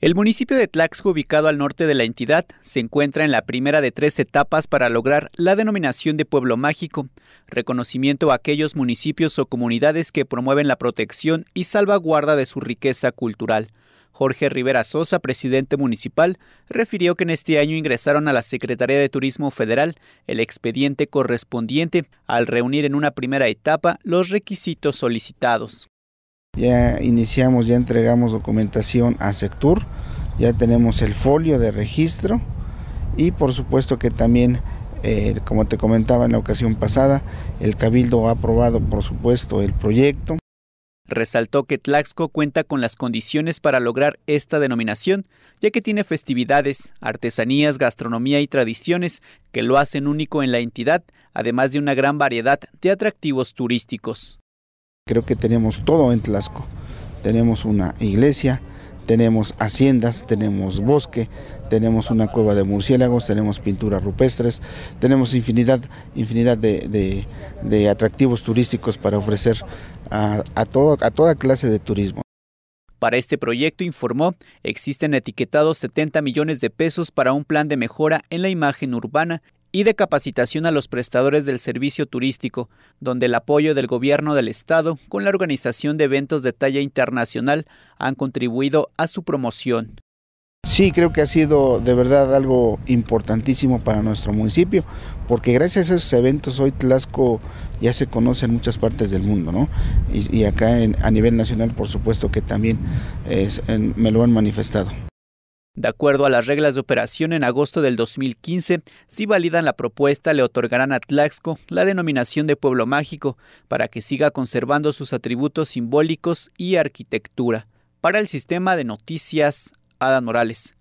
El municipio de Tlaxco, ubicado al norte de la entidad, se encuentra en la primera de tres etapas para lograr la denominación de pueblo mágico, reconocimiento a aquellos municipios o comunidades que promueven la protección y salvaguarda de su riqueza cultural. Jorge Rivera Sosa, presidente municipal, refirió que en este año ingresaron a la Secretaría de Turismo Federal el expediente correspondiente al reunir en una primera etapa los requisitos solicitados. Ya iniciamos, ya entregamos documentación a Sectur, ya tenemos el folio de registro y por supuesto que también, eh, como te comentaba en la ocasión pasada, el Cabildo ha aprobado por supuesto el proyecto. Resaltó que Tlaxco cuenta con las condiciones para lograr esta denominación, ya que tiene festividades, artesanías, gastronomía y tradiciones que lo hacen único en la entidad, además de una gran variedad de atractivos turísticos. Creo que tenemos todo en Tlaxco. Tenemos una iglesia, tenemos haciendas, tenemos bosque, tenemos una cueva de murciélagos, tenemos pinturas rupestres, tenemos infinidad, infinidad de, atractivos turísticos para ofrecer a, a, a toda clase de turismo. Para este proyecto, informó, existen etiquetados 70 millones de pesos para un plan de mejora en la imagen urbana y de capacitación a los prestadores del servicio turístico, donde el apoyo del Gobierno del Estado con la organización de eventos de talla internacional han contribuido a su promoción. Sí, creo que ha sido de verdad algo importantísimo para nuestro municipio, porque gracias a esos eventos hoy Tlaxco ya se conoce en muchas partes del mundo, ¿no? Y, acá en, a nivel nacional, por supuesto que también me lo han manifestado. De acuerdo a las reglas de operación, en agosto del 2015, si validan la propuesta, le otorgarán a Tlaxco la denominación de pueblo mágico para que siga conservando sus atributos simbólicos y arquitectura. Para el sistema de noticias, Ada Morales.